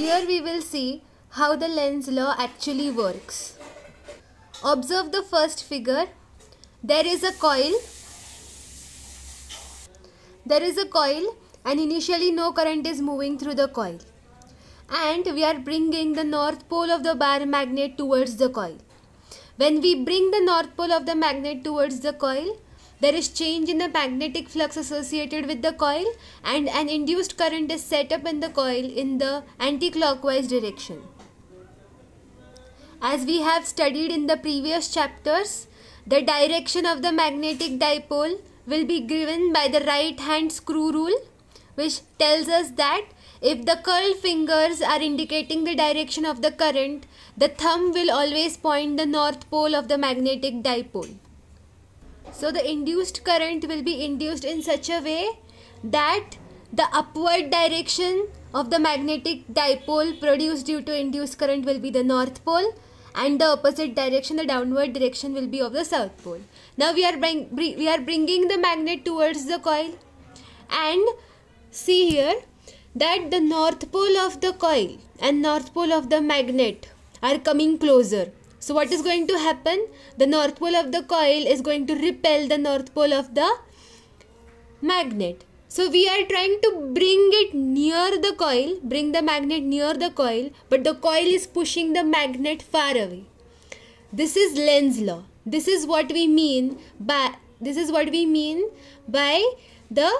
Here we will see how the lens law actually works. Observe the first figure. There is a coil. There is a coil and initially no current is moving through the coil. And we are bringing the north pole of the bar magnet towards the coil. When we bring the north pole of the magnet towards the coil, there is change in the magnetic flux associated with the coil and an induced current is set up in the coil in the anticlockwise direction. As we have studied in the previous chapters, the direction of the magnetic dipole will be given by the right hand screw rule which tells us that if the curled fingers are indicating the direction of the current, the thumb will always point the north pole of the magnetic dipole. So the induced current will be induced in such a way that the upward direction of the magnetic dipole produced due to induced current will be the north pole and the opposite direction the downward direction will be of the south pole now we are bring, we are bringing the magnet towards the coil and see here that the north pole of the coil and north pole of the magnet are coming closer so what is going to happen? The north pole of the coil is going to repel the north pole of the magnet. So we are trying to bring it near the coil, bring the magnet near the coil, but the coil is pushing the magnet far away. This is Lenz's law. This is what we mean by this is what we mean by the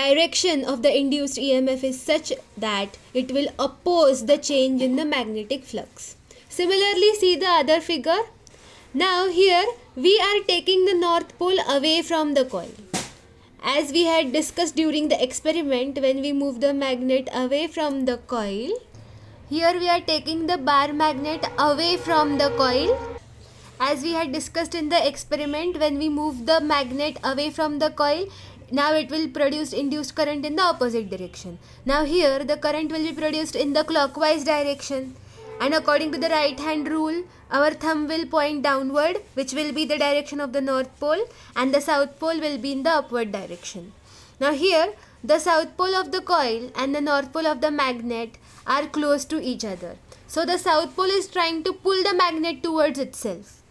direction of the induced EMF is such that it will oppose the change in the magnetic flux. Similarly, see the other figure. Now here we are taking the north pole away from the coil. As we had discussed during the experiment when we move the magnet away from the coil, here we are taking the bar magnet away from the coil. As we had discussed in the experiment when we move the magnet away from the coil, now it will produce induced current in the opposite direction. Now here the current will be produced in the clockwise direction. And according to the right hand rule, our thumb will point downward, which will be the direction of the north pole, and the south pole will be in the upward direction. Now, here, the south pole of the coil and the north pole of the magnet are close to each other. So, the south pole is trying to pull the magnet towards itself.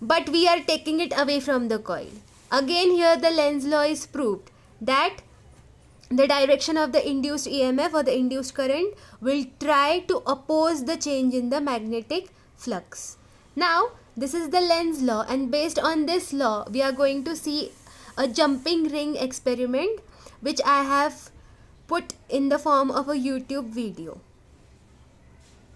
But we are taking it away from the coil. Again, here the Lenz law is proved that the direction of the induced EMF or the induced current will try to oppose the change in the magnetic flux. Now, this is the Lenz law and based on this law, we are going to see a jumping ring experiment which I have put in the form of a YouTube video.